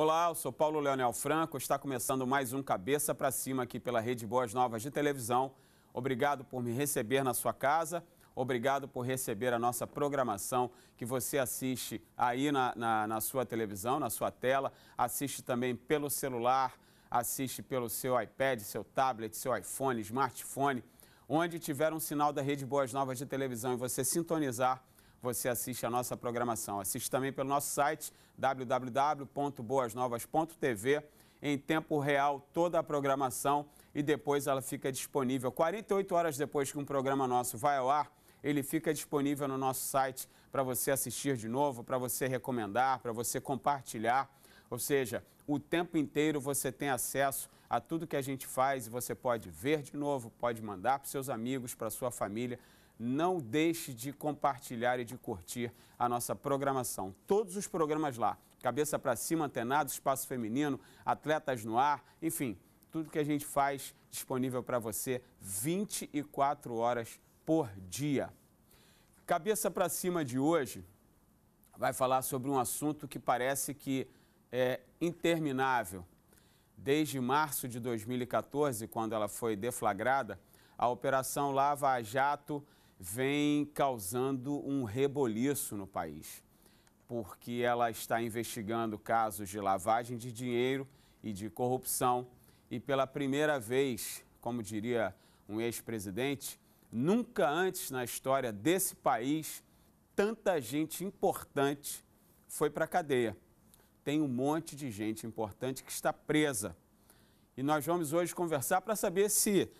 Olá, eu sou Paulo Leonel Franco. Está começando mais um Cabeça para Cima aqui pela Rede Boas Novas de Televisão. Obrigado por me receber na sua casa. Obrigado por receber a nossa programação que você assiste aí na, na, na sua televisão, na sua tela, assiste também pelo celular, assiste pelo seu iPad, seu tablet, seu iPhone, smartphone, onde tiver um sinal da Rede Boas Novas de televisão e você sintonizar você assiste a nossa programação. Assiste também pelo nosso site www.boasnovas.tv em tempo real toda a programação e depois ela fica disponível 48 horas depois que um programa nosso vai ao ar. Ele fica disponível no nosso site para você assistir de novo, para você recomendar, para você compartilhar. Ou seja, o tempo inteiro você tem acesso a tudo que a gente faz e você pode ver de novo, pode mandar para seus amigos, para sua família, não deixe de compartilhar e de curtir a nossa programação. Todos os programas lá, Cabeça para Cima, Antenado, Espaço Feminino, Atletas no Ar, enfim, tudo que a gente faz disponível para você 24 horas por dia. Cabeça para Cima de hoje vai falar sobre um assunto que parece que é interminável. Desde março de 2014, quando ela foi deflagrada, a Operação Lava Jato vem causando um reboliço no país, porque ela está investigando casos de lavagem de dinheiro e de corrupção. E pela primeira vez, como diria um ex-presidente, nunca antes na história desse país tanta gente importante foi para a cadeia. Tem um monte de gente importante que está presa. E nós vamos hoje conversar para saber se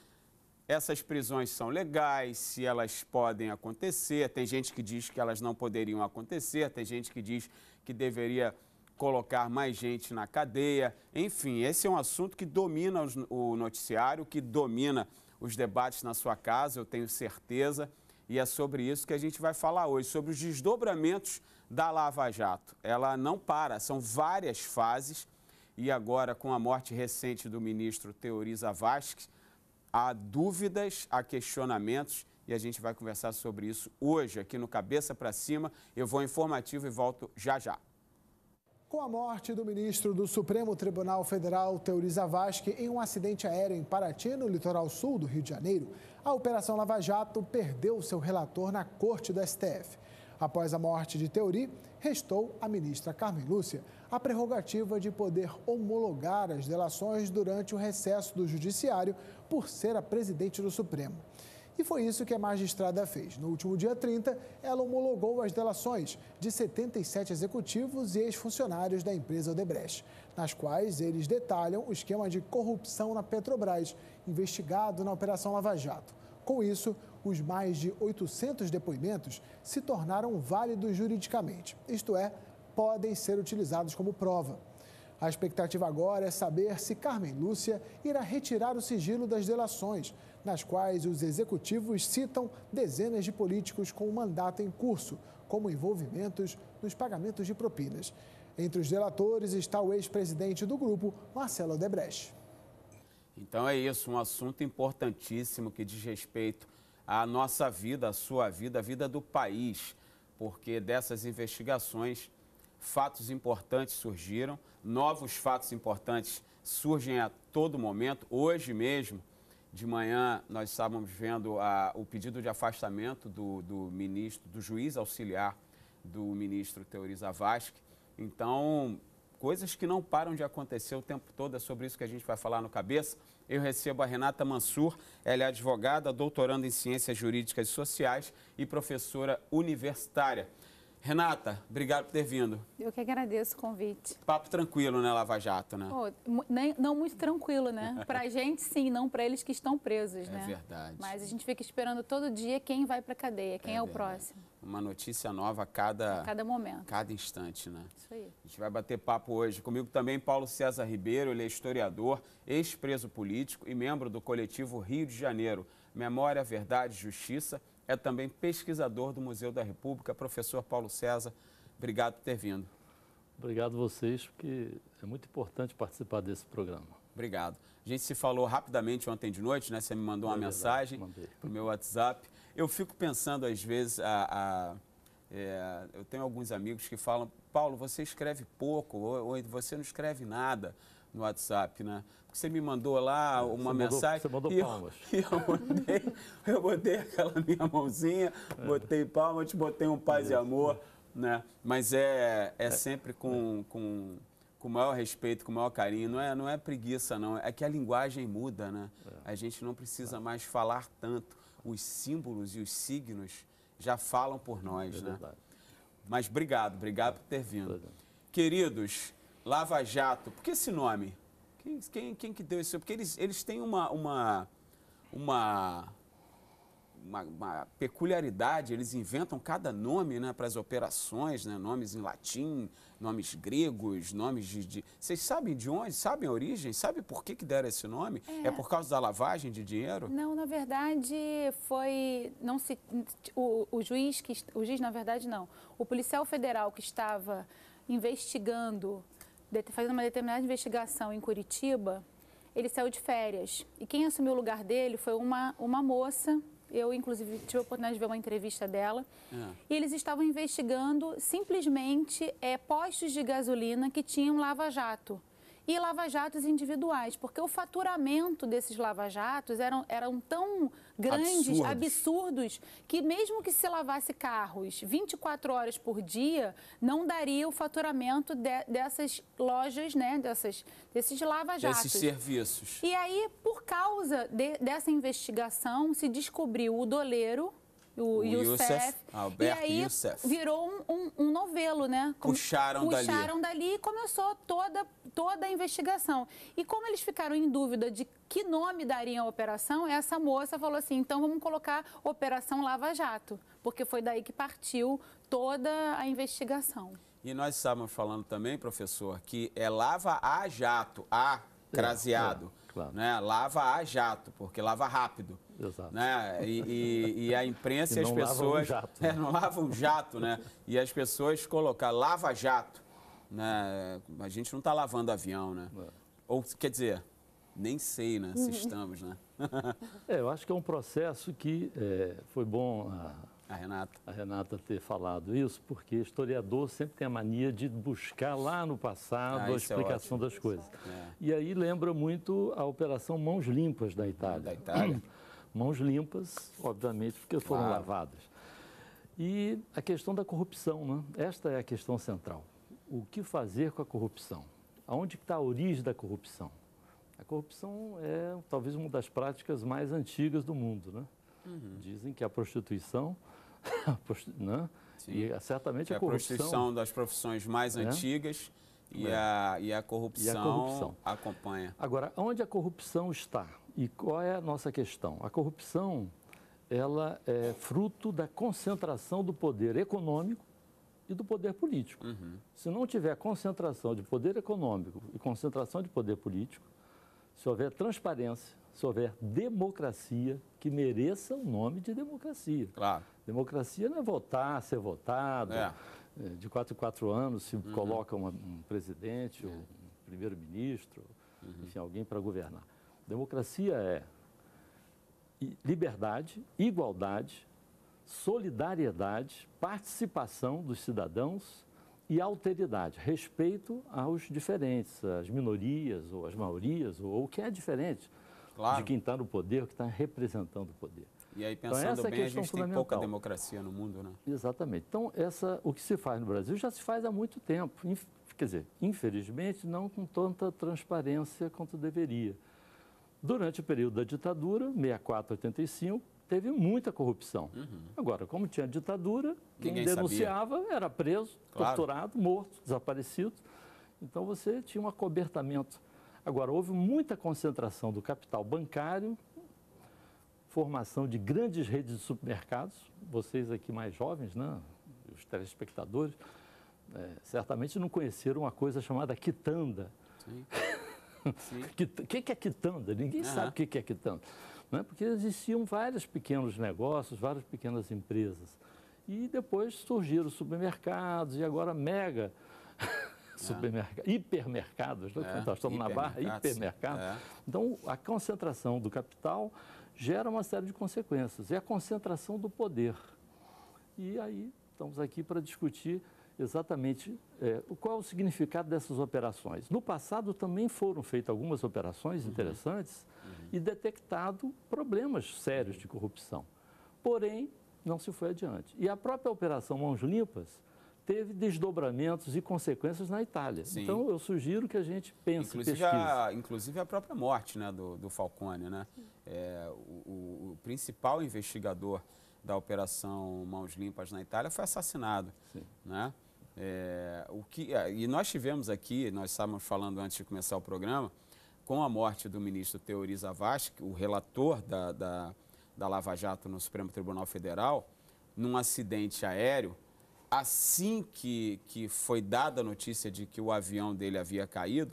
essas prisões são legais, se elas podem acontecer. Tem gente que diz que elas não poderiam acontecer, tem gente que diz que deveria colocar mais gente na cadeia. Enfim, esse é um assunto que domina o noticiário, que domina os debates na sua casa, eu tenho certeza. E é sobre isso que a gente vai falar hoje, sobre os desdobramentos da Lava Jato. Ela não para, são várias fases. E agora, com a morte recente do ministro Teori Zavascki, há dúvidas, há questionamentos e a gente vai conversar sobre isso hoje aqui no Cabeça para Cima. Eu vou informativo e volto já já. Com a morte do ministro do Supremo Tribunal Federal, Teori Zavascki, em um acidente aéreo em Paraty, no litoral sul do Rio de Janeiro, a Operação Lava Jato perdeu seu relator na corte do STF. Após a morte de Teori, restou à ministra Carmen Lúcia a prerrogativa de poder homologar as delações durante o recesso do Judiciário por ser a presidente do Supremo. E foi isso que a magistrada fez. No último dia 30, ela homologou as delações de 77 executivos e ex-funcionários da empresa Odebrecht, nas quais eles detalham o esquema de corrupção na Petrobras, investigado na Operação Lava Jato. Com isso, os mais de 800 depoimentos se tornaram válidos juridicamente, isto é, podem ser utilizados como prova. A expectativa agora é saber se Carmen Lúcia irá retirar o sigilo das delações, nas quais os executivos citam dezenas de políticos com o mandato em curso, como envolvimentos nos pagamentos de propinas. Entre os delatores está o ex-presidente do grupo, Marcelo Debreche. Então é isso, um assunto importantíssimo que diz respeito à nossa vida, à sua vida, à vida do país, porque dessas investigações fatos importantes surgiram, novos fatos importantes surgem a todo momento. Hoje mesmo, de manhã, nós estávamos vendo a, o pedido de afastamento do, do, ministro, do juiz auxiliar do ministro Teori Zavascki. Então, coisas que não param de acontecer o tempo todo, é sobre isso que a gente vai falar no Cabeça. Eu recebo a Renata Mansur, ela é advogada, doutoranda em Ciências Jurídicas e Sociais e professora universitária. Renata, obrigado por ter vindo. Eu que agradeço o convite. Papo tranquilo, né, Lava Jato, né? nem, não muito tranquilo, né? Pra gente, sim, não pra eles que estão presos, é né? É verdade. Mas a gente fica esperando todo dia quem vai pra cadeia, quem é, é o próximo. Uma notícia nova a cada... A cada momento. cada instante, né? Isso aí. A gente vai bater papo hoje. Comigo também Paulo César Ribeiro, ele é historiador, ex-preso político e membro do coletivo Rio de Janeiro. Memória, Verdade e Justiça, é também pesquisador do Museu da República. Professor Paulo César, obrigado por ter vindo. Obrigado a vocês, porque é muito importante participar desse programa. Obrigado. A gente se falou rapidamente ontem de noite, né? Você me mandou uma é verdade, mensagem para o meu WhatsApp. Eu fico pensando, às vezes, a, a é, eu tenho alguns amigos que falam, Paulo, você escreve pouco, ou, ou você não escreve nada no WhatsApp, né? Porque você me mandou lá é, uma você mensagem. Mandou, você mandou palmas. Eu, eu, botei, eu botei aquela minha mãozinha, é. botei palmas, botei um paz é. e amor, né? Mas é, é, é. sempre com. É. com com o maior respeito, com o maior carinho, não é, não é preguiça, não. É que a linguagem muda, né? A gente não precisa mais falar tanto. Os símbolos e os signos já falam por nós, né? Mas obrigado, obrigado por ter vindo. Queridos, Lava Jato, por que esse nome? Quem, quem, quem que deu esse nome? Porque eles, eles têm uma, uma, uma, uma, uma peculiaridade, eles inventam cada nome né, para as operações, né, nomes em latim, nomes gregos, nomes de, de... Vocês sabem de onde? Sabem a origem? Sabem por que, que deram esse nome? É. é por causa da lavagem de dinheiro? Não, na verdade foi... não se o, o juiz, que, o juiz na verdade não, o policial federal que estava investigando fazendo uma determinada investigação em Curitiba, ele saiu de férias. E quem assumiu o lugar dele foi uma, uma moça. Eu, inclusive, tive a oportunidade de ver uma entrevista dela. É. E eles estavam investigando simplesmente é, postos de gasolina que tinham lava-jato e lava-jatos individuais, porque o faturamento desses lava-jatos eram, eram tão grandes, absurdos. absurdos. que mesmo que se lavasse carros 24 horas por dia, não daria o faturamento de, dessas lojas, né, dessas, desses lava-jatos. Desses serviços. E aí, por causa de, dessa investigação, se descobriu o doleiro o, o Youssef. Alberto e aí Youssef. virou um, um, um, novelo, né? Como, puxaram, puxaram dali. dali. e começou toda, toda a investigação. E como eles ficaram em dúvida de que nome dariam a operação, essa moça falou assim, então vamos colocar Operação Lava Jato, porque foi daí que partiu toda a investigação. E nós estávamos falando também, professor, que é lava a jato, a é, craseado, é, é, claro. né? Lava a jato, porque lava rápido. Exato. Né? E, e, e a imprensa e as pessoas. Lavam jato, é, né? é, não lavam um jato, né? E as pessoas colocar lava-jato. Né? A gente não está lavando avião, né? É. Ou quer dizer, nem sei né, se estamos, né? é, eu acho que é um processo que é, foi bom a, a, Renata. a Renata ter falado isso, porque historiador sempre tem a mania de buscar lá no passado ah, a é explicação é das coisas. É. E aí lembra muito a Operação Mãos Limpas da Itália. Da Itália. Mãos limpas, obviamente, porque foram claro. lavadas. E a questão da corrupção, né? Esta é a questão central. O que fazer com a corrupção? Aonde está a origem da corrupção? A corrupção é talvez uma das práticas mais antigas do mundo, né? Uhum. Dizem que a prostituição, né? Sim. e ah, certamente que é a corrupção... A prostituição das profissões mais é? antigas e, é. a, e, a, corrupção e a corrupção acompanha. Agora, onde a corrupção está? E qual é a nossa questão? A corrupção ela é fruto da concentração do poder econômico e do poder político. Uhum. Se não tiver concentração de poder econômico e concentração de poder político, se houver transparência, se houver democracia que mereça o nome de democracia. Claro. Democracia não é votar, ser votado, é. Eh, de quatro em quatro anos se uhum. coloca um presidente, é. um primeiro-ministro, uhum. enfim, alguém para governar. Democracia é liberdade, igualdade, solidariedade, participação dos cidadãos e alteridade, respeito aos diferentes, às minorias ou às maiorias ou o que é diferente claro. de quem está no poder, que está representando o poder. E aí, então, pensando então, bem, questão a gente tem pouca democracia no mundo, né? Exatamente. Então, essa, o que se faz no Brasil já se faz há muito tempo. Quer dizer, infelizmente, não com tanta transparência quanto deveria. Durante o período da ditadura, 64 85, teve muita corrupção. Uhum. Agora, como tinha ditadura, Ninguém quem denunciava sabia. era preso, claro. torturado, morto, desaparecido. Então você tinha um acobertamento. Agora, houve muita concentração do capital bancário, formação de grandes redes de supermercados. Vocês aqui mais jovens, né? os telespectadores, é, certamente não conheceram uma coisa chamada quitanda. Sim. O que, que é quitanda? Ninguém uhum. sabe o que, que é quitanda. é Porque existiam vários pequenos negócios, várias pequenas empresas. E depois surgiram supermercados e agora mega ah. supermercados, hipermercados, né? é. nós estamos na barra, hipermercados. É. Então, a concentração do capital gera uma série de consequências. É a concentração do poder. E aí, estamos aqui para discutir exatamente é, qual é o significado dessas operações. No passado também foram feitas algumas operações uhum. interessantes uhum. e detectado problemas sérios de corrupção. Porém, não se foi adiante. E a própria operação Mãos Limpas teve desdobramentos e consequências na Itália. Sim. Então, eu sugiro que a gente pense, inclusive a, inclusive a própria morte né, do, do Falcone. Né? É, o, o principal investigador da Operação Mãos Limpas na Itália foi assassinado. Sim. Né? É, o que, é, e nós tivemos aqui, nós estávamos falando antes de começar o programa, com a morte do ministro Teori Zavascki, o relator da, da, da Lava Jato no Supremo Tribunal Federal, num acidente aéreo, assim que, que foi dada a notícia de que o avião dele havia caído,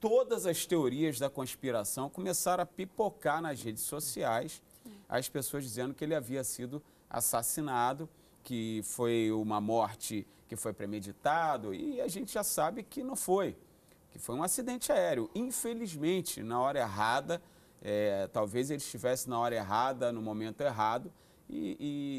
todas as teorias da conspiração começaram a pipocar nas redes sociais, as pessoas dizendo que ele havia sido assassinado que foi uma morte que foi premeditado e a gente já sabe que não foi, que foi um acidente aéreo. Infelizmente, na hora errada, é, talvez ele estivesse na hora errada, no momento errado, e,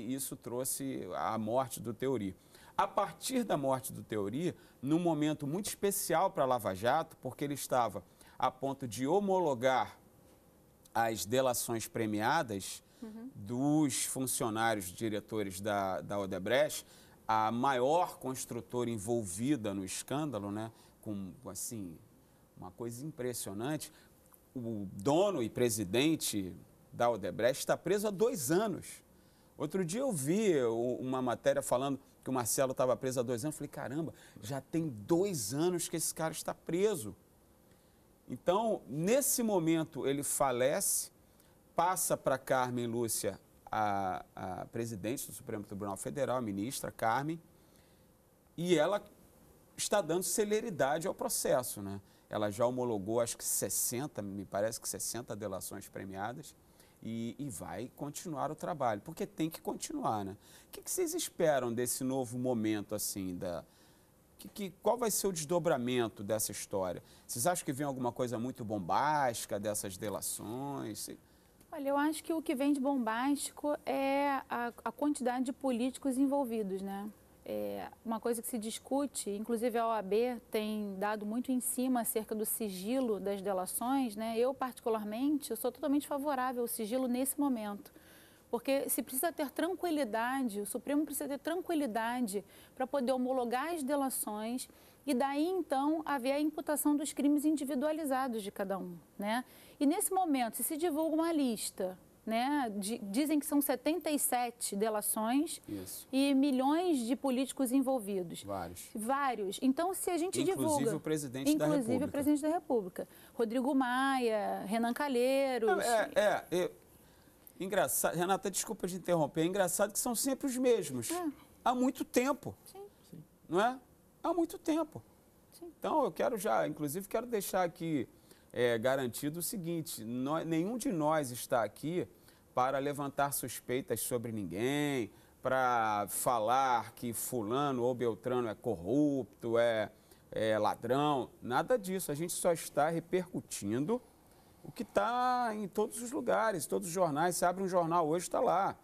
e isso trouxe a morte do Teori. A partir da morte do Teori, num momento muito especial para Lava Jato, porque ele estava a ponto de homologar as delações premiadas, dos funcionários diretores da, da Odebrecht, a maior construtora envolvida no escândalo, né, com assim, uma coisa impressionante, o dono e presidente da Odebrecht está preso há dois anos. Outro dia eu vi uma matéria falando que o Marcelo estava preso há dois anos. Eu falei, caramba, já tem dois anos que esse cara está preso. Então, nesse momento, ele falece passa para Carmen Lúcia, a, a presidente do Supremo Tribunal Federal, a ministra Carmen, e ela está dando celeridade ao processo. Né? Ela já homologou, acho que 60, me parece que 60 delações premiadas, e, e vai continuar o trabalho, porque tem que continuar. Né? O que, que vocês esperam desse novo momento assim da, que, que, qual vai ser o desdobramento dessa história? Vocês acham que vem alguma coisa muito bombástica dessas delações? Olha, eu acho que o que vem de bombástico é a, a quantidade de políticos envolvidos, né? É uma coisa que se discute, inclusive a OAB tem dado muito em cima acerca do sigilo das delações, né? Eu, particularmente, eu sou totalmente favorável ao sigilo nesse momento. Porque se precisa ter tranquilidade, o Supremo precisa ter tranquilidade para poder homologar as delações e daí então haver a imputação dos crimes individualizados de cada um, né? E nesse momento, se se divulga uma lista, né? dizem que são 77 delações Isso. e milhões de políticos envolvidos. Vários. Vários. Então, se a gente inclusive divulga... Inclusive o presidente inclusive da República. Inclusive o presidente da República. Rodrigo Maia, Renan Calheiros... É, é, é, é. engraçado... Renata, desculpa de interromper. É engraçado que são sempre os mesmos. É. Há muito tempo. Sim. Sim. Não é? há muito tempo. Sim. Então, eu quero já, inclusive, quero deixar aqui é, garantido o seguinte: nós, nenhum de nós está aqui para levantar suspeitas sobre ninguém, para falar que Fulano ou Beltrano é corrupto, é, é ladrão, nada disso. A gente só está repercutindo o que está em todos os lugares, todos os jornais. Se abre um jornal hoje, está lá.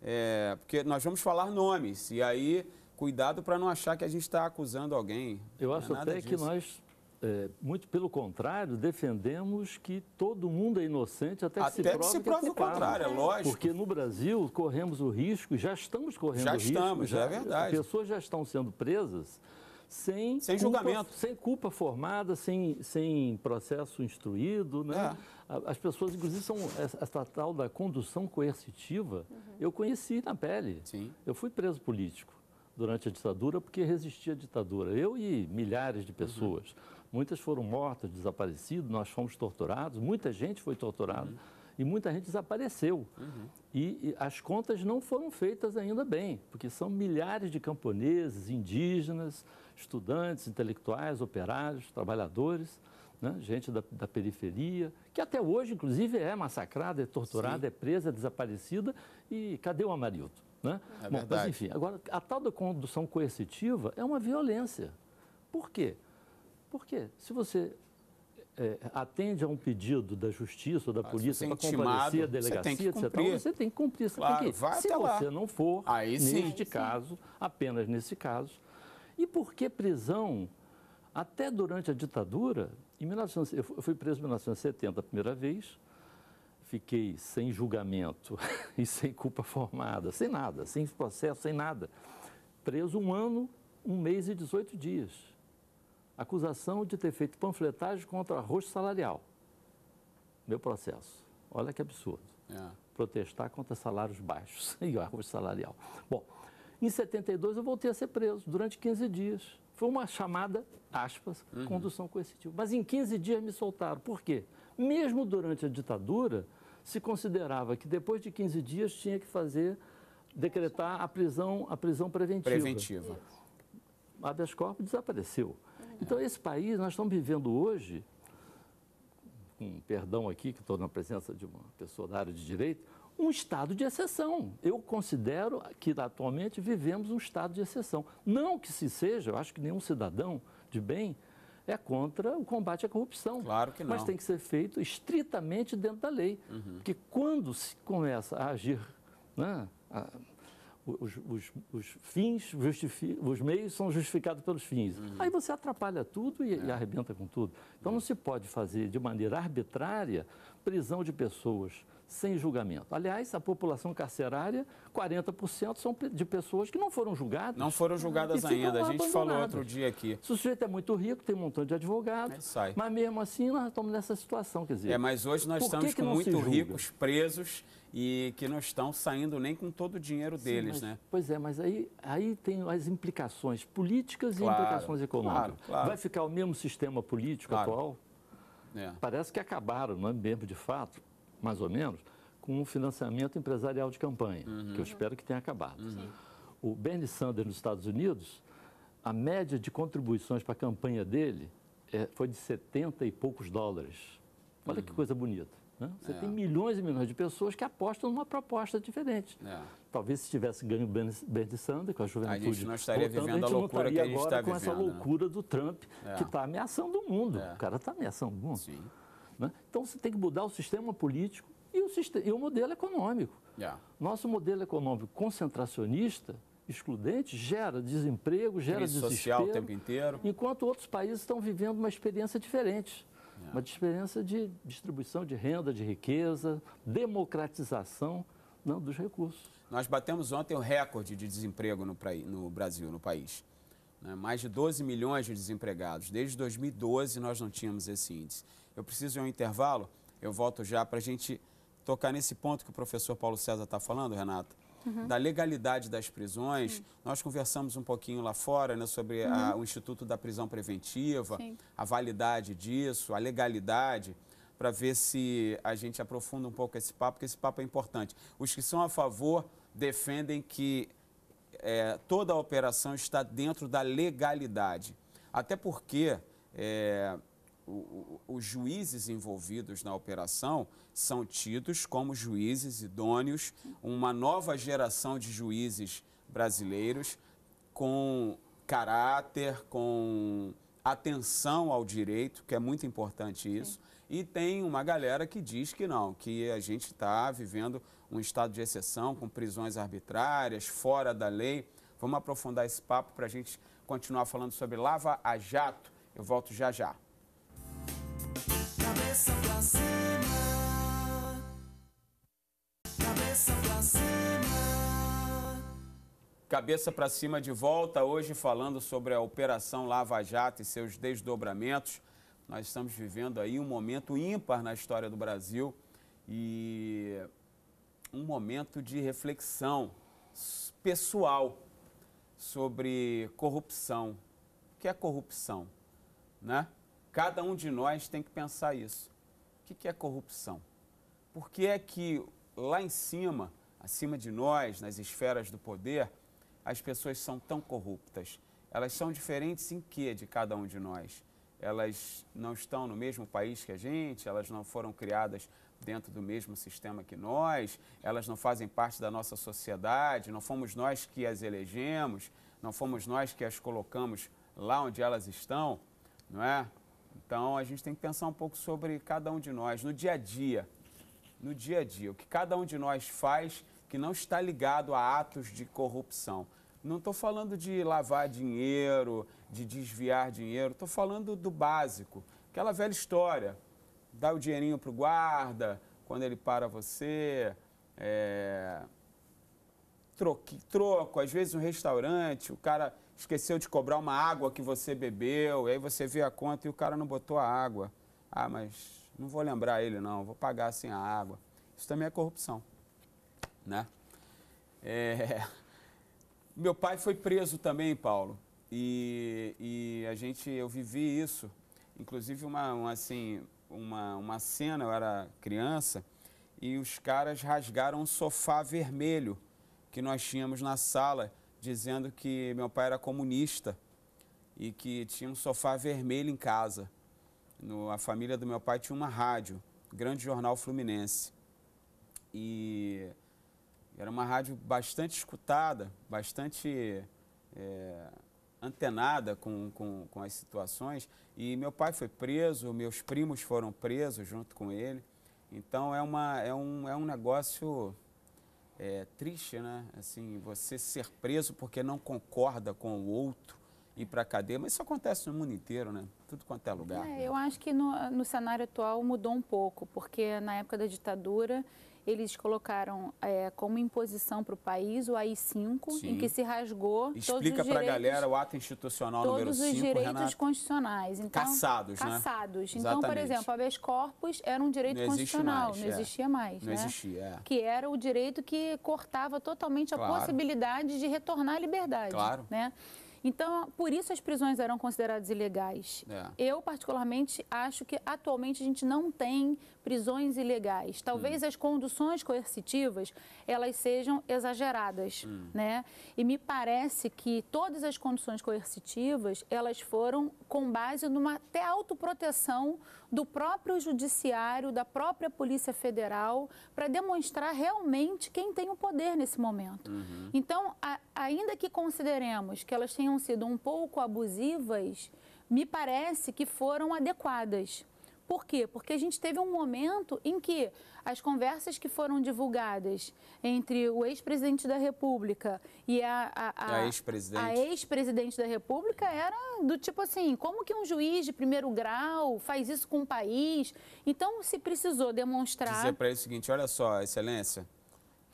É, porque nós vamos falar nomes. E aí cuidado para não achar que a gente está acusando alguém. Eu é acho é até disso. que nós, é, muito pelo contrário, defendemos que todo mundo é inocente até, até que se prove, que se prove que é o contrário, é lógico. Porque no Brasil corremos o risco, já estamos correndo já o risco. Estamos, já estamos, é verdade. As pessoas já estão sendo presas sem, sem culpa, julgamento. Sem culpa formada, sem, sem processo instruído. Né? É. As pessoas, inclusive, são essa tal da condução coercitiva. Uhum. Eu conheci na pele. Sim. Eu fui preso político durante a ditadura porque resistia à ditadura. Eu e milhares de uhum. pessoas. Uhum. Muitas foram mortas, desaparecidas, nós fomos torturados, muita gente foi torturada. Uhum e muita gente desapareceu. Uhum. E, e, as contas não foram feitas ainda bem, porque são milhares de camponeses, indígenas, estudantes, intelectuais, operários, trabalhadores, né? gente da, da, periferia, que até hoje, inclusive, é massacrada, é torturada, Sim. é presa, é desaparecida. E cadê o Amarildo? Né? É Bom, mas enfim, agora, a tal da condução coercitiva é uma violência. Por quê? Porque se você é, atende a um pedido da justiça ou da ah, polícia é para comparecer delegacia, você etc., você tem que cumprir. Você claro, tem que, se você lá. não for, aí neste sim. caso, apenas nesse caso. E por que prisão? Até durante a ditadura, em 19... eu fui preso em 1970 a primeira vez, fiquei sem julgamento e sem culpa formada, sem nada, sem processo, sem nada. Preso um ano, um mês e 18 dias. Acusação de ter feito panfletagem contra arroz salarial. Meu processo. Olha que absurdo. É. Protestar contra salários baixos e arroz salarial. Bom, em 72 eu voltei a ser preso durante 15 dias. Foi uma chamada, aspas, uhum. condução coercitiva. Mas em 15 dias me soltaram. Por quê? Mesmo durante a ditadura, se considerava que depois de 15 dias tinha que fazer, decretar a prisão, a prisão preventiva. Preventiva. Habeas corpus desapareceu. Então, esse país, nós estamos vivendo hoje, com perdão aqui, que estou na presença de uma pessoa da área de direito, um estado de exceção. Eu considero que atualmente vivemos um estado de exceção. Não que se seja, eu acho que nenhum cidadão de bem é contra o combate à corrupção. Claro que não. Mas tem que ser feito estritamente dentro da lei. Uhum. Porque quando se começa a agir, né, a, os, os, os, fins os meios são justificados pelos fins. Uhum. Aí você atrapalha tudo e, é. e arrebenta com tudo. Então uhum. não se pode fazer de maneira arbitrária prisão de pessoas sem julgamento. Aliás, a população carcerária, 40% são de pessoas que não foram julgadas. Não foram julgadas ainda, a gente falou outro dia aqui. Se o sujeito é muito rico, tem um montão de advogado, é, mas mesmo assim nós estamos nessa situação, quer dizer... É, mas hoje nós estamos que que com muito ricos presos e que não estão saindo nem com todo o dinheiro Sim, deles, mas, né? Pois é, mas aí, aí tem as implicações políticas claro, e implicações econômicas. Claro, claro. Vai ficar o mesmo sistema político atual? É. Parece que acabaram, não é mesmo de fato? mais ou menos, com o financiamento empresarial de campanha, uhum. que eu espero que tenha acabado. Uhum. O Bernie Sanders nos Estados Unidos, a média de contribuições para a campanha dele é, foi de 70 e poucos dólares. Olha uhum. que coisa bonita. Né? Você é. tem milhões e milhões de pessoas que apostam numa proposta diferente. É. Talvez se tivesse ganho Bernie Sanders com a juventude, a gente não estaria vivendo a, a loucura que a gente agora está com vivendo, essa né? loucura do Trump que está é. ameaçando o mundo. É. O cara está ameaçando o mundo. Sim. Né? Então você tem que mudar o sistema político e o, sistema, e o modelo econômico. Yeah. Nosso modelo econômico concentracionista, excludente, gera desemprego, gera Crise desespero. social o tempo inteiro. Enquanto outros países estão vivendo uma experiência diferente. Yeah. Uma diferença de distribuição de renda, de riqueza, democratização não, né, dos recursos. Nós batemos ontem o recorde de desemprego no, no Brasil, no país. Né? Mais de 12 milhões de desempregados. Desde 2012 nós não tínhamos esse índice. Eu preciso de um intervalo, eu volto já para a gente tocar nesse ponto que o professor Paulo César está falando, Renata. Uhum. da legalidade das prisões. Sim. Nós conversamos um pouquinho lá fora né, sobre uhum. a, o Instituto da Prisão Preventiva, Sim. a validade disso, a legalidade, para ver se a gente aprofunda um pouco esse papo, porque esse papo é importante. Os que são a favor defendem que é, toda a operação está dentro da legalidade. Até porque é, os juízes envolvidos na operação são tidos como juízes idôneos, uma nova geração de juízes brasileiros com caráter, com atenção ao direito, que é muito importante isso. Sim. E tem uma galera que diz que não, que a gente está vivendo um estado de exceção, com prisões arbitrárias, fora da lei. Vamos aprofundar esse papo para a gente continuar falando sobre Lava a Jato. Eu volto já já. Cabeça pra cima. Cabeça pra cima. Cabeça pra cima de volta, hoje falando sobre a Operação Lava Jato e seus desdobramentos. Nós estamos vivendo aí um momento ímpar na história do Brasil e um momento de reflexão pessoal sobre corrupção. O que é corrupção? Né? Cada um de nós tem que pensar isso. O que é corrupção? Por que é que lá em cima, acima de nós, nas esferas do poder, as pessoas são tão corruptas? Elas são diferentes em que de cada um de nós? Elas não estão no mesmo país que a gente, elas não foram criadas dentro do mesmo sistema que nós, elas não fazem parte da nossa sociedade, não fomos nós que as elegemos, não fomos nós que as colocamos lá onde elas estão, não é? Então a gente tem que pensar um pouco sobre cada um de nós, no dia a dia. No dia a dia, o que cada um de nós faz que não está ligado a atos de corrupção. Não estou falando de lavar dinheiro, de desviar dinheiro, estou falando do básico. Aquela velha história, dá o dinheirinho para o guarda, quando ele para você, é... troco, troco, às vezes um restaurante, o cara esqueceu de cobrar uma água que você bebeu, e aí você vê a conta e o cara não botou a água. Ah, mas não vou lembrar ele não, vou pagar sem a água. Isso também é corrupção, né? É... Meu pai foi preso também, Paulo, e, e a gente, eu vivi isso. Inclusive uma, uma assim, uma, uma cena, eu era criança, e os caras rasgaram um sofá vermelho que nós tínhamos na sala dizendo que meu pai era comunista e que tinha um sofá vermelho em casa. No, a família do meu pai tinha uma rádio, grande jornal fluminense. E era uma rádio bastante escutada, bastante é, antenada com, com, com as situações. E meu pai foi preso, meus primos foram presos junto com ele. Então é, uma, é, um, é um negócio é, triste, né? Assim, você ser preso porque não concorda com o outro ir para a cadeia, mas isso acontece no mundo inteiro, né? Tudo quanto é lugar. É, né? Eu acho que no, no cenário atual mudou um pouco, porque na época da ditadura eles colocaram é, como imposição para o país o AI-5, em que se rasgou Explica para a galera o ato institucional número 5, Todos os direitos constitucionais. Então, caçados, né? Caçados. Exatamente. Então, por exemplo, habeas corpus era um direito não constitucional, mais, não é. existia mais, Não né? existia, é. Que era o direito que cortava totalmente a claro. possibilidade de retornar à liberdade, claro. né? Claro. Então, por isso as prisões eram consideradas ilegais. É. Eu, particularmente, acho que atualmente a gente não tem prisões ilegais. Talvez hum. as conduções coercitivas, elas sejam exageradas, hum. né? E me parece que todas as conduções coercitivas, elas foram com base numa até autoproteção do próprio judiciário, da própria Polícia Federal, para demonstrar realmente quem tem o poder nesse momento. Uhum. Então, a, ainda que consideremos que elas tenham tenham sido um pouco abusivas, me parece que foram adequadas. Por quê? Porque a gente teve um momento em que as conversas que foram divulgadas entre o ex-presidente da República e a, a, a, a ex-presidente ex da República era do tipo assim: como que um juiz de primeiro grau faz isso com o país? Então, se precisou demonstrar. Dizer para ele o seguinte: olha só, Excelência,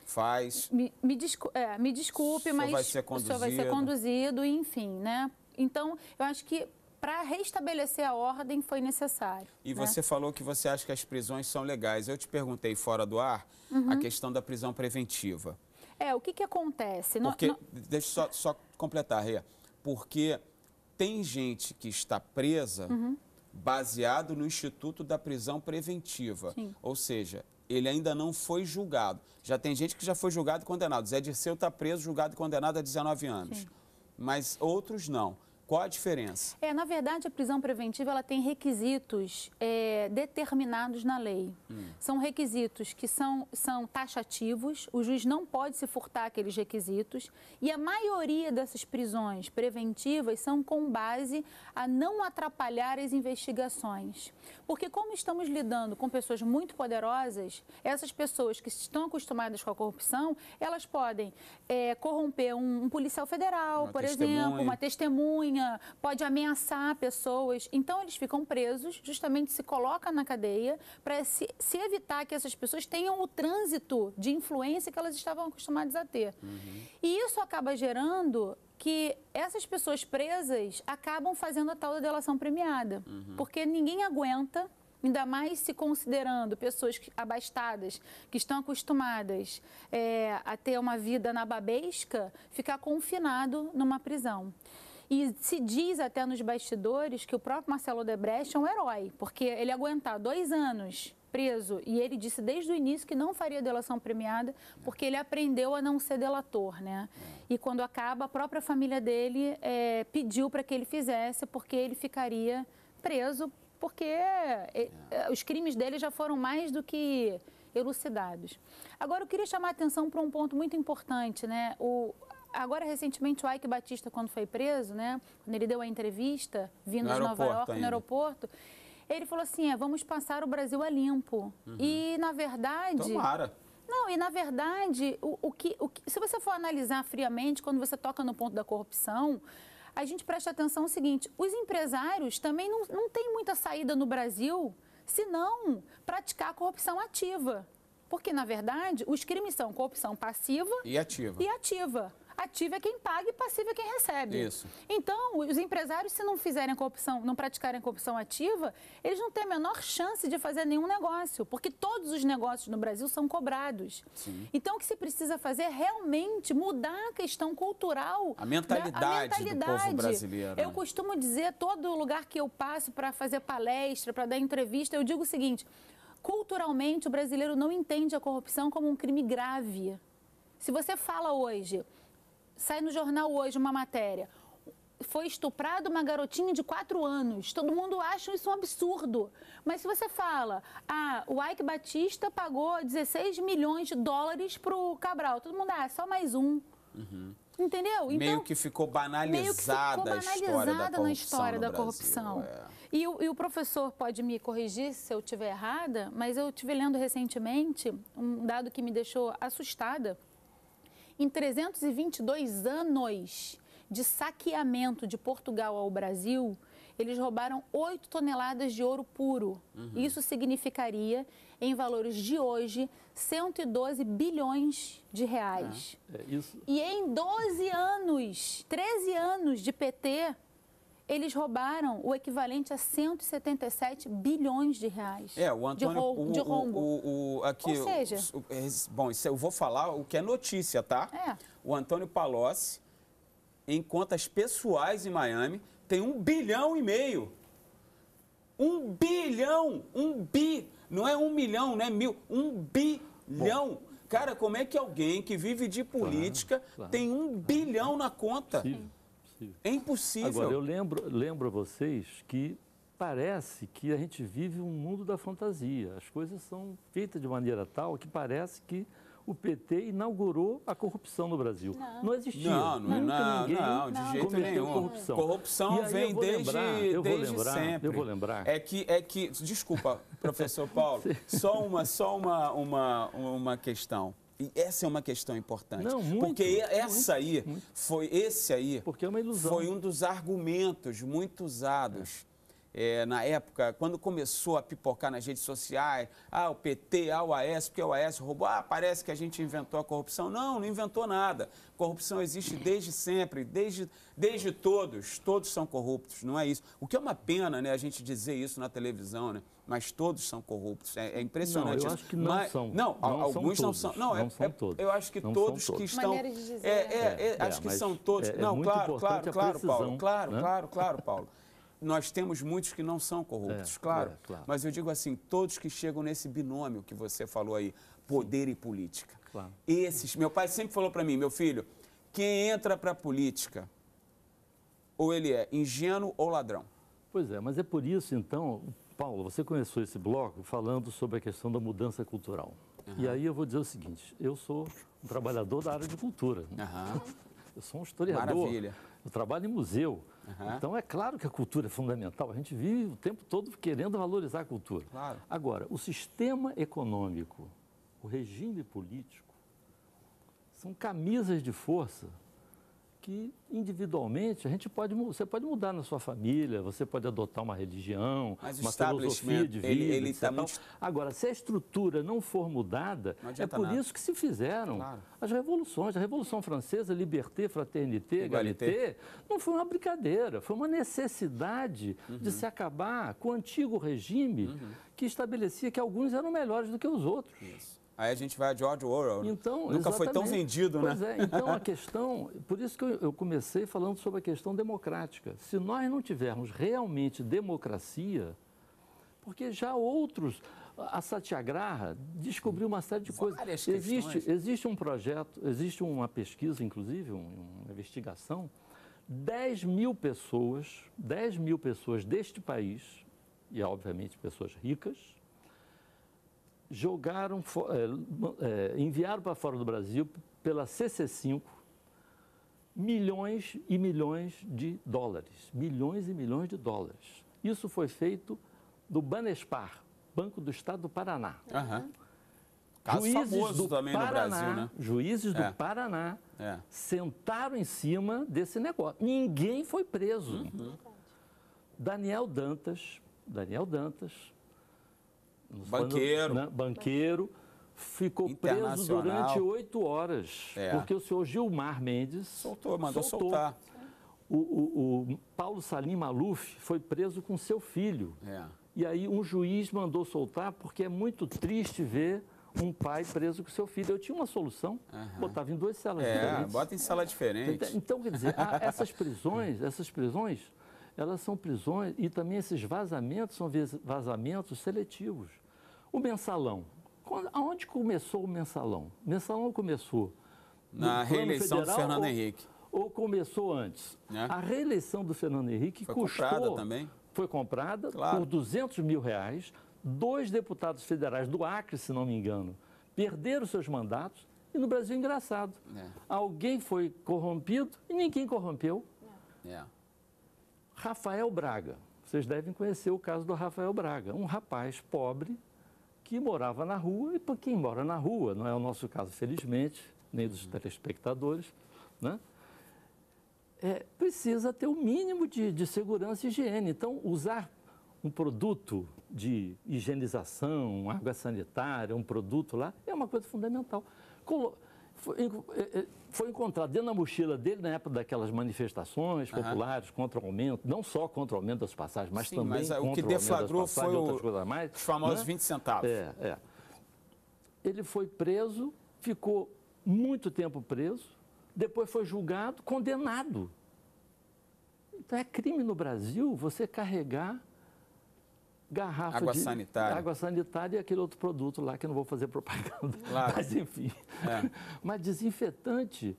faz. Me, me, descu é, me desculpe, só mas vai ser conduzido. só vai ser conduzido, enfim, né? Então, eu acho que para restabelecer a ordem foi necessário. E né? você falou que você acha que as prisões são legais. Eu te perguntei fora do ar uhum. a questão da prisão preventiva. É, o que, que acontece? Porque, no, no... Deixa eu só, só completar, Rê. Porque tem gente que está presa uhum. baseado no Instituto da Prisão Preventiva. Sim. Ou seja, ele ainda não foi julgado. Já tem gente que já foi julgado e condenado. Zé Dirceu está preso, julgado e condenado há 19 anos. Sim. Mas outros não. Qual a diferença? É, na verdade, a prisão preventiva ela tem requisitos é, determinados na lei. Hum. São requisitos que são, são taxativos, o juiz não pode se furtar aqueles requisitos, e a maioria dessas prisões preventivas são com base a não atrapalhar as investigações. Porque, como estamos lidando com pessoas muito poderosas, essas pessoas que estão acostumadas com a corrupção, elas podem é, corromper um, um policial federal, uma por testemunha. exemplo, uma testemunha pode ameaçar pessoas. Então eles ficam presos, justamente se coloca na cadeia para se, se, evitar que essas pessoas tenham o trânsito de influência que elas estavam acostumadas a ter. Uhum. E isso acaba gerando que essas pessoas presas acabam fazendo a tal da delação premiada, uhum. porque ninguém aguenta ainda mais se considerando pessoas abastadas, que estão acostumadas é, a ter uma vida na babesca, ficar confinado numa prisão. E se diz até nos bastidores que o próprio Marcelo Odebrecht é um herói, porque ele aguentar dois anos preso e ele disse desde o início que não faria delação premiada porque ele aprendeu a não ser delator, né? E quando acaba, a própria família dele é, pediu para que ele fizesse porque ele ficaria preso porque é, é, os crimes dele já foram mais do que elucidados. Agora, eu queria chamar a atenção para um ponto muito importante, né? O, Agora, recentemente, o Ike Batista, quando foi preso, né? Quando ele deu a entrevista, vindo de Nova York, ainda. no aeroporto, ele falou assim, é, vamos passar o Brasil a limpo. Uhum. E, na verdade... Tomara. Não, e na verdade, o, o, que, o que, se você for analisar friamente, quando você toca no ponto da corrupção, a gente presta atenção o seguinte, os empresários também não, não têm muita saída no Brasil, se não praticar a corrupção ativa. Porque, na verdade, os crimes são corrupção passiva e ativa. E ativa. Ativo é quem paga e passivo é quem recebe. Isso. Então, os empresários, se não fizerem corrupção, não praticarem corrupção ativa, eles não têm a menor chance de fazer nenhum negócio, porque todos os negócios no Brasil são cobrados. Sim. Então, o que se precisa fazer é realmente mudar a questão cultural. A mentalidade, a mentalidade. do povo brasileiro. Eu né? costumo dizer, todo lugar que eu passo para fazer palestra, para dar entrevista, eu digo o seguinte, culturalmente o brasileiro não entende a corrupção como um crime grave. Se você fala hoje sai no jornal hoje uma matéria. Foi estuprada uma garotinha de 4 anos. Todo mundo acha isso um absurdo. Mas se você fala, ah, o Ike Batista pagou 16 milhões de dólares pro Cabral, todo mundo, ah, só mais um. Uhum. Entendeu? Então, meio que ficou banalizada, meio que ficou banalizada a história da corrupção. História da corrupção. É. E, o, e, o professor pode me corrigir se eu estiver errada, mas eu estive lendo recentemente um dado que me deixou assustada em 322 anos de saqueamento de Portugal ao Brasil, eles roubaram 8 toneladas de ouro puro. Uhum. Isso significaria, em valores de hoje, 112 bilhões de reais. Ah, é, é e em 12 anos, 13 anos de PT, eles roubaram o equivalente a 177 bilhões de reais. É, o Antônio, de, roubo. O, de rombo. O, o, aqui, Ou seja... bom, isso eu vou falar o que é notícia, tá? É. O Antônio Palocci, em contas pessoais em Miami, tem um bilhão e meio. Um bilhão! Um bi! Não é um milhão, não é mil. Um bilhão! Bom. Cara, como é que alguém que vive de política claro, claro, tem um claro. bilhão na conta? Sim impossível. É impossível. Agora, eu lembro, lembro a vocês que parece que a gente vive um mundo da fantasia. As coisas são feitas de maneira tal que parece que o PT inaugurou a corrupção no Brasil. Não, não existia. Não, não, é não, não, de jeito nenhum. Corrupção, corrupção vem desde, lembrar, desde lembrar, sempre. Eu vou lembrar. É que, é que desculpa, professor Paulo, só uma, só uma, uma, uma questão. E essa é uma questão importante. Não, muito, porque essa muito, aí muito. foi esse aí. Porque é uma ilusão. Foi um dos argumentos muito usados. É. É, na época, quando começou a pipocar nas redes sociais, ah, o PT, ah, o AS, porque o AS roubou, ah, parece que a gente inventou a corrupção. Não, não inventou nada. Corrupção existe desde sempre, desde, desde todos. Todos são corruptos, não é isso. O que é uma pena, né, a gente dizer isso na televisão, né? mas todos são corruptos. É, é impressionante. Não, eu acho que não mas, são. Não, não alguns são não são. Não, não é, são é, todos. Eu acho que todos, todos que estão. de dizer. É, né? é, é acho que são todos. não, claro, claro, claro, Paulo. Claro, né? claro, claro, Paulo. Nós temos muitos que não são corruptos, claro, claro. Mas eu digo assim, todos que chegam nesse binômio que você falou aí, poder Sim. e política. Claro. Esses, meu pai sempre falou para mim, meu filho, quem entra para a política, ou ele é ingênuo ou ladrão. Pois é, mas é por isso, então, Paulo, você começou esse bloco falando sobre a questão da mudança cultural. Uhum. E aí eu vou dizer o seguinte: eu sou um trabalhador da área de cultura. Uhum. Eu sou um historiador. Maravilha. Eu trabalho em museu. Uhum. Então é claro que a cultura é fundamental. A gente vive o tempo todo querendo valorizar a cultura. Claro. Agora, o sistema econômico, o regime político, são camisas de força que individualmente a gente pode você pode mudar na sua família, você pode adotar uma religião, Mas uma filosofia de vida. Ele, ele tá muito... Agora, se a estrutura não for mudada, não é por nada. isso que se fizeram claro. as revoluções. A Revolução Francesa, Liberté, Fraternité, Egalité, não foi uma brincadeira, foi uma necessidade uhum. de se acabar com o antigo regime uhum. que estabelecia que alguns eram melhores do que os outros. Isso. Aí a gente vai a George Orwell. Então, Nunca exatamente. foi tão vendido, né? pois né? É, então a questão, por isso que eu comecei falando sobre a questão democrática. Se nós não tivermos realmente democracia, porque já outros, a Satyagraha descobriu uma série de coisas. Existe, existe um projeto, existe uma pesquisa, inclusive, uma investigação. 10 mil pessoas, 10 mil pessoas deste país, e obviamente pessoas ricas, jogaram, é, é, enviaram para fora do Brasil, pela CC5, milhões e milhões de dólares. Milhões e milhões de dólares. Isso foi feito do Banespar, Banco do Estado do Paraná. Uhum. Caso juízes do também Paraná, no Brasil, né? Juízes é. do Paraná é. sentaram em cima desse negócio. Ninguém foi preso. Uhum. Daniel Dantas, Daniel Dantas, banqueiro. Né, banqueiro ficou preso durante oito horas, é. porque o senhor Gilmar Mendes soltou, mandou soltou. soltar. O, o, o, Paulo Salim Maluf foi preso com seu filho. É. E aí um juiz mandou soltar porque é muito triste ver um pai preso com seu filho. Eu tinha uma solução, uhum. botava em duas celas é, diferentes. bota em sala diferente. Então, então quer dizer, essas prisões, essas prisões elas são prisões e também esses vazamentos são vazamentos seletivos. O mensalão, aonde começou o mensalão? O mensalão começou na reeleição federal, do Fernando ou, Henrique. Ou começou antes? É. A reeleição do Fernando Henrique foi custou, comprada também. Foi comprada claro. por 200 mil reais. Dois deputados federais do Acre, se não me engano, perderam seus mandatos. E no Brasil, engraçado. É. Alguém foi corrompido e ninguém corrompeu. É. Rafael Braga. Vocês devem conhecer o caso do Rafael Braga, um rapaz pobre que morava na rua, e para quem mora na rua, não é o nosso caso, felizmente, nem dos telespectadores, né? É, precisa ter o um mínimo de, de segurança e higiene. Então, usar um produto de higienização, água sanitária, um produto lá, é uma coisa fundamental. Colo eh, eh, foi encontrado dentro da mochila dele, na época daquelas manifestações uhum. populares contra o aumento, não só contra o aumento das passagens, mas Sim, também mas contra o aumento das passagens foi o, coisas a mais. Os famosos né? 20 centavos. É, é. Ele foi preso, ficou muito tempo preso, depois foi julgado, condenado. Então é crime no Brasil você carregar garrafa água de sanitária. água sanitária e aquele outro produto lá que eu não vou fazer propaganda, claro. mas enfim. É. Mas desinfetante,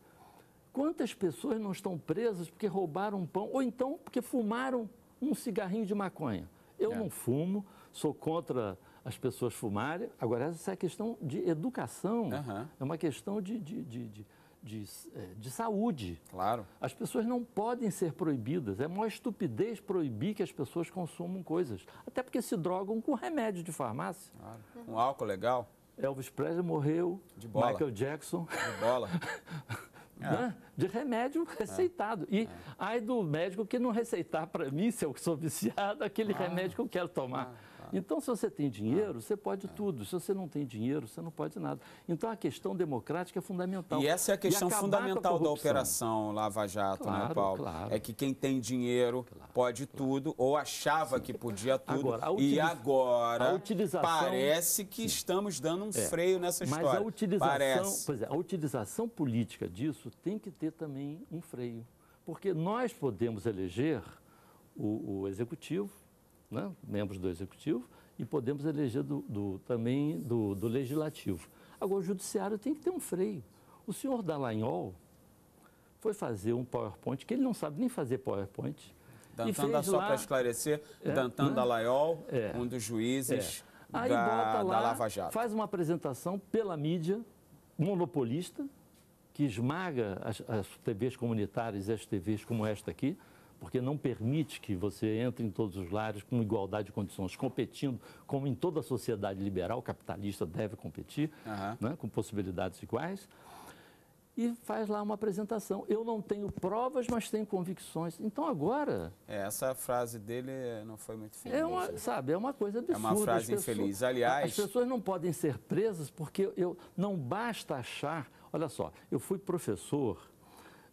quantas pessoas não estão presas porque roubaram um pão ou então porque fumaram um cigarrinho de maconha? Eu é. não fumo, sou contra as pessoas fumarem. Agora, essa é questão de educação, uhum. é uma questão de, de, de, de de, é, de saúde. Claro. As pessoas não podem ser proibidas. É maior estupidez proibir que as pessoas consumam coisas. Até porque se drogam com remédio de farmácia. Claro. Um álcool legal. Elvis Presley morreu. De bola. Michael Jackson. De bola. É. de remédio é. receitado. É. E é. ai do médico que não receitar para mim, se eu sou viciado, aquele ah. remédio que eu quero tomar. Ah. Então, se você tem dinheiro, ah, você pode é. tudo. Se você não tem dinheiro, você não pode nada. Então, a questão democrática é fundamental. E essa é a questão fundamental da operação Lava Jato, né, claro, né, Paulo? Claro. É que quem tem dinheiro claro, pode tudo, ou achava Sim. que podia tudo. Agora, utiliz... E agora, utilização... parece que Sim. estamos dando um é. freio nessa história. Mas a utilização, parece. pois é, a utilização política disso tem que ter também um freio. Porque nós podemos eleger o, o executivo, né? membros do Executivo, e podemos eleger do, do também do, do, Legislativo. Agora, o Judiciário tem que ter um freio. O senhor Dallagnol foi fazer um PowerPoint, que ele não sabe nem fazer PowerPoint. Dantan, dá só lá... para esclarecer, é, Dantan né? Dallagnol, é, um dos juízes é. Aí da, bota lá, da Lava Jato. Faz uma apresentação pela mídia monopolista, que esmaga as, as TVs comunitárias e as TVs como esta aqui, porque não permite que você entre em todos os lares com igualdade de condições, competindo, como em toda a sociedade liberal, capitalista deve competir, uhum. né, com possibilidades iguais. E faz lá uma apresentação. Eu não tenho provas, mas tenho convicções. Então agora. É, essa frase dele não foi muito feliz. É uma, né? sabe, é uma coisa absurda. É uma frase pessoas, infeliz. Aliás. As pessoas não podem ser presas porque eu não basta achar. Olha só, eu fui professor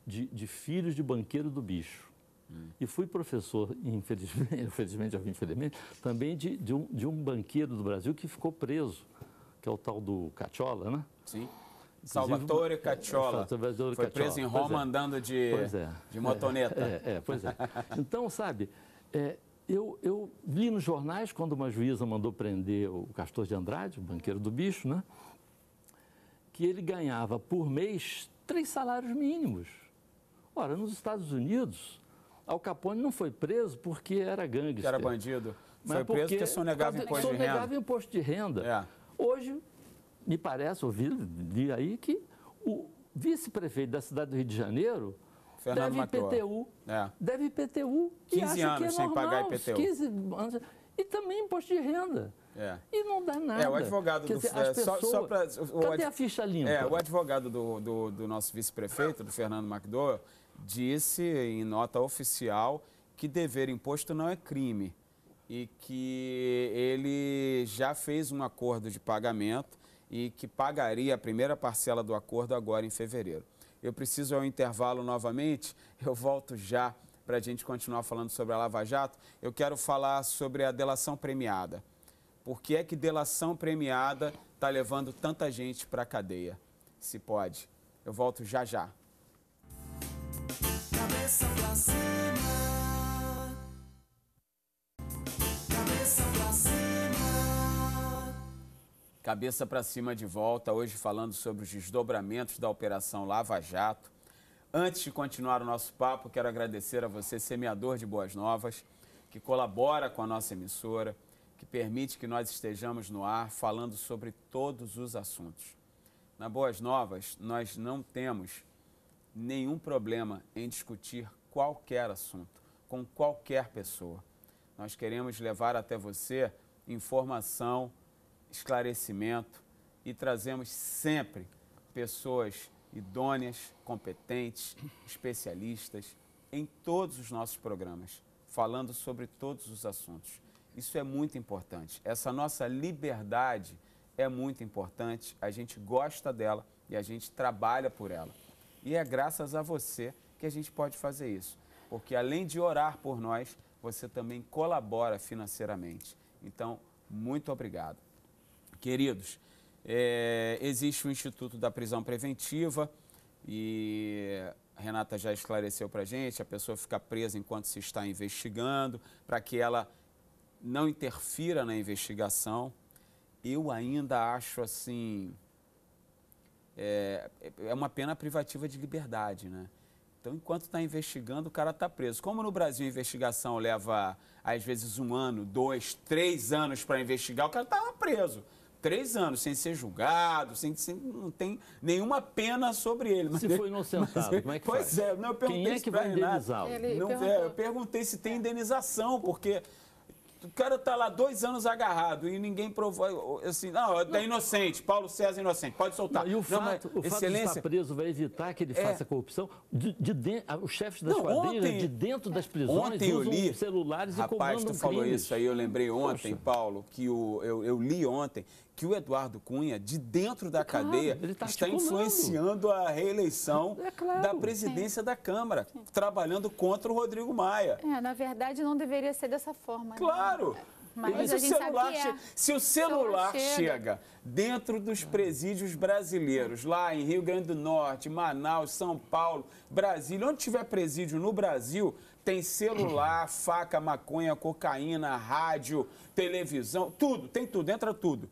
de, de filhos de banqueiro do bicho. Hum. E fui professor, infelizmente, infelizmente infelizmente, também de, de, um, de um banqueiro do Brasil que ficou preso, que é o tal do Cachola, né? Sim. Salvatore é, Cacciola. Salvatore Foi preso em Roma é. andando de, é. de motoneta. É, é, é, pois é. Então, sabe, é, eu, eu li nos jornais quando uma juíza mandou prender o Castor de Andrade, o banqueiro do bicho, né? Que ele ganhava por mês três salários mínimos. Ora, nos Estados Unidos, Al Capone não foi preso porque era gangue. Era bandido. Mas foi é preso porque sonegava imposto de renda. Sonegava imposto de renda. É. Hoje, me parece, ouvi de aí que o vice-prefeito da cidade do Rio de Janeiro Fernando deve Matua. IPTU. É. Deve IPTU. 15 é anos é sem normal, pagar IPTU. 15 anos. E também imposto de renda. É. E não dá nada. É, o advogado Quer do. Dizer, é, pessoas, só, só pra, o, cadê ad, a ficha limpa? É, o advogado do, do, do nosso vice-prefeito, do Fernando McDowell, disse em nota oficial que dever imposto não é crime e que ele já fez um acordo de pagamento e que pagaria a primeira parcela do acordo agora em fevereiro. Eu preciso ao intervalo novamente, eu volto já para a gente continuar falando sobre a Lava Jato. Eu quero falar sobre a delação premiada. Por que é que delação premiada está levando tanta gente para a cadeia? Se pode. Eu volto já já. Cabeça pra cima. Cabeça pra cima. Cabeça pra cima de volta, hoje falando sobre os desdobramentos da Operação Lava Jato. Antes de continuar o nosso papo, quero agradecer a você, semeador de boas novas, que colabora com a nossa emissora, que permite que nós estejamos no ar falando sobre todos os assuntos. Na Boas Novas, nós não temos nenhum problema em discutir qualquer assunto com qualquer pessoa. Nós queremos levar até você informação, esclarecimento e trazemos sempre pessoas idôneas, competentes, especialistas em todos os nossos programas, falando sobre todos os assuntos. Isso é muito importante. Essa nossa liberdade é muito importante, a gente gosta dela e a gente trabalha por ela. E é graças a você que a gente pode fazer isso. Porque além de orar por nós, você também colabora financeiramente. Então, muito obrigado. Queridos, é, existe o Instituto da Prisão Preventiva e a Renata já esclareceu para a gente, a pessoa fica presa enquanto se está investigando, para que ela não interfira na investigação. Eu ainda acho assim é, é, é uma pena privativa de liberdade, né? Então, enquanto está investigando, o cara está preso. Como no Brasil a investigação leva, às vezes, um ano, dois, três anos para investigar, o cara estava tá preso. Três anos sem ser julgado, sem, sem, não tem nenhuma pena sobre ele. Mas se foi inocentado, mas, como é que pois faz? Pois é, não, eu perguntei Quem é que vai indenizá Não, é, eu perguntei se tem indenização, porque o cara tá lá dois anos agarrado e ninguém provou. Assim, não, é inocente, Paulo César inocente, pode soltar. Não, e o fato, não, mas, o fato de estar preso vai evitar que ele é. faça corrupção. De, de, de os chefes das não, quadrilhas, ontem, de dentro das prisões, ontem eu li, celulares rapaz, e comandam Rapaz, tu falou crimes. isso aí, eu lembrei ontem, Poxa. Paulo, que o, eu, eu li ontem que o Eduardo Cunha, de dentro da claro, cadeia, tá está influenciando a reeleição é claro, da presidência sim. É. da Câmara, sim. trabalhando contra o Rodrigo Maia. É, na verdade, não deveria ser dessa forma. Né? Claro! Né? Mas é. o celular é. se o celular chega. chega. dentro dos presídios brasileiros, lá em Rio Grande do Norte, Manaus, São Paulo, Brasília, onde tiver presídio no Brasil, tem celular, faca, maconha, cocaína, rádio, televisão, tudo, tem tudo, entra tudo.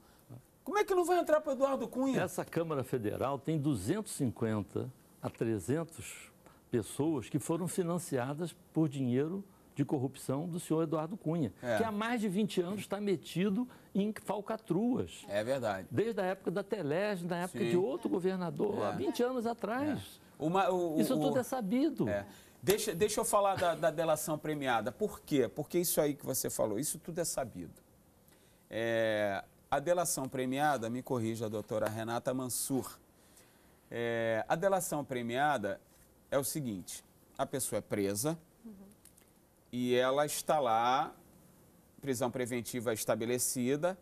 Como é que não vai entrar para Eduardo Cunha? Essa Câmara Federal tem 250 a 300 pessoas que foram financiadas por dinheiro de corrupção do senhor Eduardo Cunha, é. que há mais de 20 anos está metido em falcatruas. É verdade. Desde a época da Telege, na época Sim. de outro governador, é. há 20 anos atrás. É. Uma, o, isso tudo o... é sabido. É. Deixa, deixa eu falar da, da, delação premiada. Por quê? Porque isso aí que você falou, isso tudo é sabido. É, a delação premiada, me corrija a doutora Renata Mansur, é, a delação premiada é o seguinte, a pessoa é presa uhum. e ela está lá, prisão preventiva estabelecida,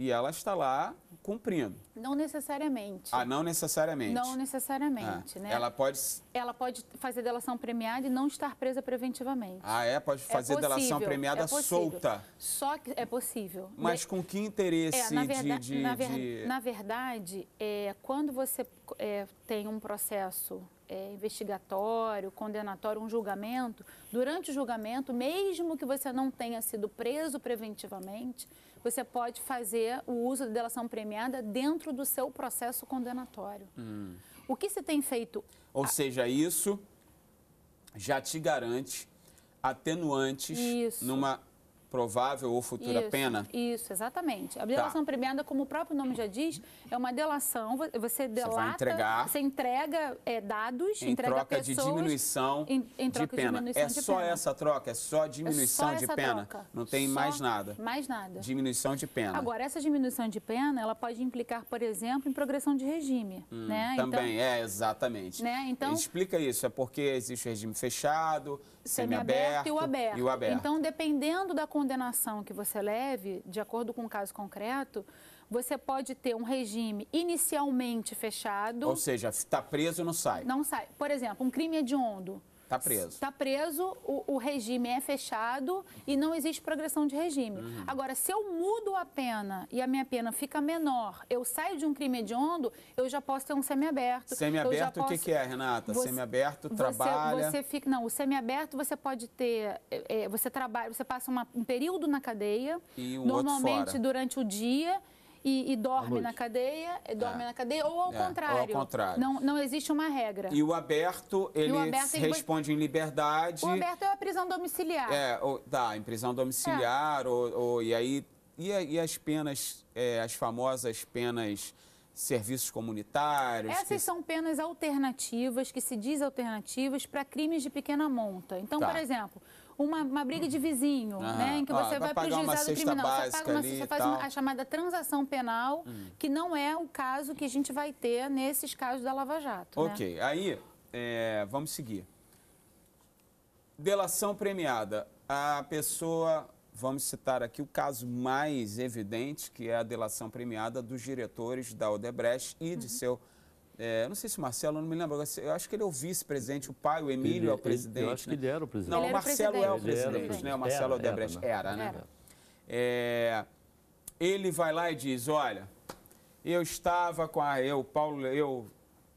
e ela está lá cumprindo. Não necessariamente. Ah, não necessariamente. Não necessariamente, ah. né? Ela pode... Ela pode fazer delação premiada e não estar presa preventivamente. Ah, é? Pode é fazer é delação premiada é solta. Só que é possível. Mas com que interesse é, na verdade, de, de, na, ver, de... na verdade, é, quando você é, tem um processo é, investigatório, condenatório, um julgamento, durante o julgamento, mesmo que você não tenha sido preso preventivamente, você pode fazer o uso da delação premiada dentro do seu processo condenatório. Hum. O que se tem feito? Ou a... seja, isso já te garante atenuantes isso. numa provável ou futura isso, pena? Isso, exatamente. A tá. delação tá. premiada, como o próprio nome já diz, é uma delação, você delata, você, entregar, você entrega é, dados, em entrega troca pessoas, de diminuição em, em troca de pena. diminuição é de só pena. essa troca, é só diminuição é só de pena, troca. não tem só mais nada. Mais nada. Diminuição de pena. Agora, essa diminuição de pena, ela pode implicar, por exemplo, em progressão de regime, hum, né? Também, então, é, exatamente. Né? Então, Explica isso, é porque existe o regime fechado, semiaberto, e, o aberto. e o aberto. Então, dependendo da condenação que você leve, de acordo com o caso concreto, você pode ter um regime inicialmente fechado. Ou seja, está preso e não sai. Não sai. Por exemplo, um crime hediondo Está preso. Está preso, o, o, regime é fechado e não existe progressão de regime. Uhum. Agora, se eu mudo a pena e a minha pena fica menor, eu saio de um crime hediondo, eu já posso ter um semiaberto. Semiaberto, posso... o que, que, é, Renata? Você, semiaberto, você, Você fica... Não, o semiaberto você pode ter... É, é você trabalha, você passa uma, um período na cadeia, e o normalmente outro fora. durante o dia e, e dorme na cadeia, dorme é. na cadeia, ou ao, é. contrário. Ou ao contrário. Não, não existe uma regra. E o aberto, ele, o aberto, ele responde ele... em liberdade. O aberto é a prisão domiciliar. É, ou, tá, em prisão domiciliar, é. ou, ou, e aí. E, e as penas, é, as famosas penas serviços comunitários. Essas que... são penas alternativas, que se diz alternativas, para crimes de pequena monta. Então, tá. por exemplo, uma, uma briga de vizinho, ah, né? Em que você ah, vai para o juizado criminal. Você paga uma você faz uma, a chamada transação penal, hum. que não é o caso que a gente vai ter nesses casos da Lava Jato. Né? Ok, né? aí é, vamos seguir. Delação premiada. A pessoa, vamos citar aqui o caso mais evidente, que é a delação premiada dos diretores da Odebrecht e uhum. de seu é, não sei se o Marcelo, não me lembro. Eu acho que ele é o vice-presidente, o pai, o Emílio ele, é o presidente. É, eu acho né? que ele era o presidente. Não, o Marcelo é o presidente, né? O Marcelo é Odebrecht era, né? É, ele vai lá e diz: Olha, eu estava com a. Eu, Paulo, eu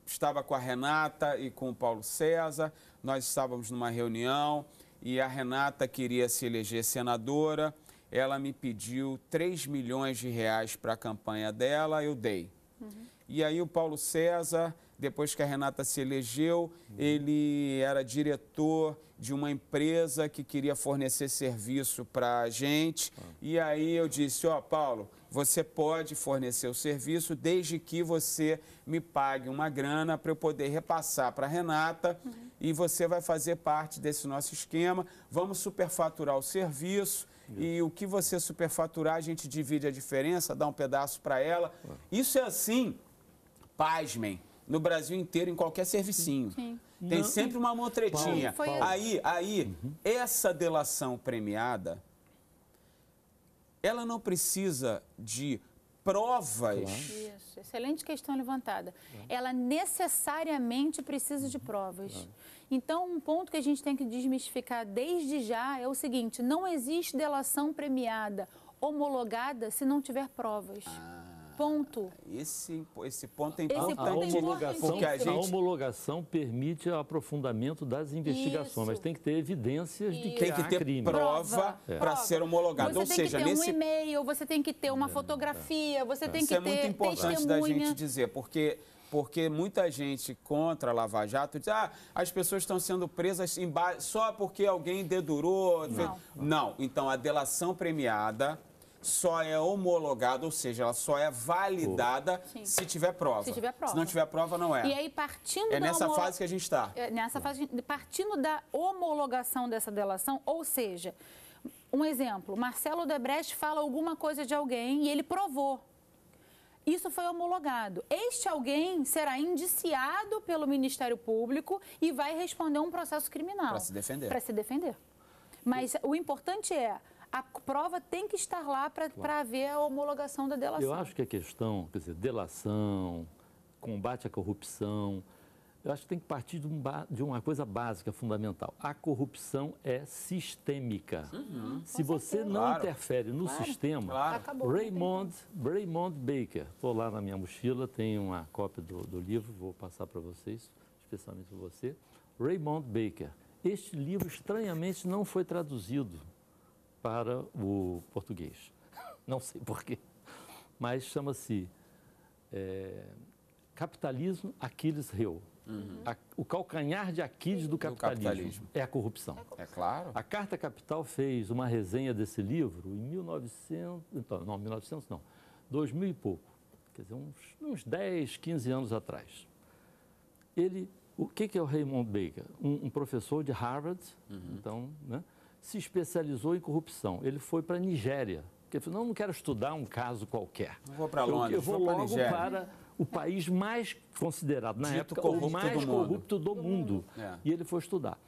estava com a Renata e com o Paulo César, nós estávamos numa reunião e a Renata queria se eleger senadora. Ela me pediu 3 milhões de reais para a campanha dela, eu dei. Uhum. E aí o Paulo César, depois que a Renata se elegeu, ele era diretor de uma empresa que queria fornecer serviço para a gente. E aí eu disse, ó oh, Paulo, você pode fornecer o serviço desde que você me pague uma grana para eu poder repassar para a Renata uhum. e você vai fazer parte desse nosso esquema. Vamos superfaturar o serviço e o que você superfaturar, a gente divide a diferença, dá um pedaço para ela. Isso é assim pasmem, no Brasil inteiro, em qualquer servicinho. Sim. Tem Não. sempre uma motretinha. Aí, aí, uhum. essa delação premiada, ela não precisa de provas. Isso, excelente questão levantada. Ela necessariamente precisa de uhum. provas. Então, um ponto que a gente tem que desmistificar desde já é o seguinte: não existe delação premiada homologada se não tiver provas. Ah ponto. Esse, esse ponto é importante. Ponto a, é homologação, a, gente... Então, a então, homologação permite o aprofundamento das investigações, Isso. mas tem que ter evidências Isso. de que Tem é que ter crime. prova é. para ser homologado. Você Ou tem que ter nesse... um e-mail, você tem que ter uma é, é. fotografia, você tem Isso que ter Isso é muito importante testemunha. da gente dizer, porque porque muita gente contra a Lava Jato diz, ah, as pessoas estão sendo presas só porque alguém dedurou. Não. Não. Então, a delação premiada só é homologada, ou seja, ela só é validada se tiver prova. Se tiver prova. Se não tiver prova, não é. E aí, partindo É nessa homolog... fase que a gente está. É nessa fase, partindo da homologação dessa delação, ou seja, um exemplo, Marcelo Debrecht fala alguma coisa de alguém e ele provou. Isso foi homologado. Este alguém será indiciado pelo Ministério Público e vai responder um processo criminal. Para se defender. Para se defender. Mas o importante é, a prova tem que estar lá para claro. haver a homologação da delação. Eu acho que a questão, quer dizer, delação, combate à corrupção, eu acho que tem que partir de, um de uma coisa básica, fundamental. A corrupção é sistêmica. Uhum. Se Com você certeza. não claro. interfere no claro. sistema, claro. Acabou, Raymond, Raymond Baker, estou lá na minha mochila, tem uma cópia do, do livro, vou passar para vocês, especialmente para você. Raymond Baker. Este livro, estranhamente, não foi traduzido para o português. Não sei porquê. Mas chama-se é, Capitalismo Aquiles Reu. Uhum. o calcanhar de Aquiles do capitalismo, capitalismo, é a corrupção. É claro. A Carta Capital fez uma resenha desse livro em 1900, então, não, 1900 não, 2000 e pouco, quer dizer, uns, uns 10, 15 anos atrás. Ele, o que, que é o Raymond Baker? Um, um professor de Harvard, uhum. então, né, se especializou em corrupção. Ele foi para a Nigéria, porque afinal não quero estudar um caso qualquer. Não vou para Londres, eu, eu vou, vou logo Nigéria. para o país mais considerado na Dito época o mais do corrupto do mundo. É. E ele foi estudar.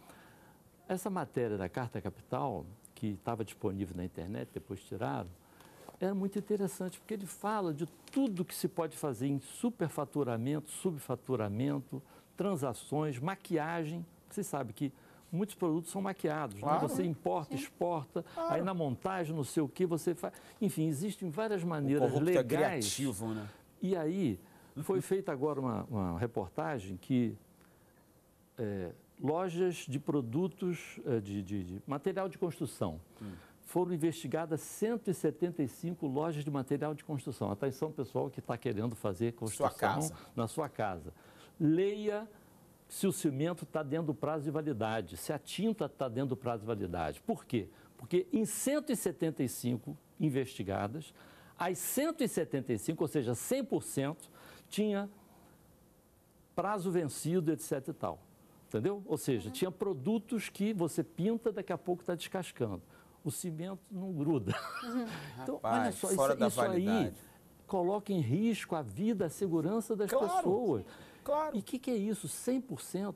Essa matéria da Carta Capital, que estava disponível na internet, depois tiraram, era é muito interessante, porque ele fala de tudo que se pode fazer em superfaturamento, subfaturamento, transações, maquiagem. Você sabe que muitos produtos são maquiados. Né? Claro. Né? Você importa, Sim. exporta, claro. aí na montagem, não sei o que, você faz. Enfim, existem várias maneiras o é legais. É criativo, né? E aí, foi feita agora uma, uma reportagem que é, lojas de produtos, é, de, de, de material de construção. Hum foram investigadas 175 lojas de material de construção. Atenção, pessoal que está querendo fazer construção sua na sua casa. Leia se o cimento está dentro do prazo de validade, se a tinta está dentro do prazo de validade. Por quê? Porque em 175 investigadas, as 175, ou seja, 100%, tinha prazo vencido, etc e tal. Entendeu? Ou seja, uhum. tinha produtos que você pinta, daqui a pouco está descascando. O cimento não gruda. Uhum. Então, Rapaz, olha só, isso, isso aí coloca em risco a vida, a segurança das claro. pessoas. Claro. E o que, que é isso? 100%?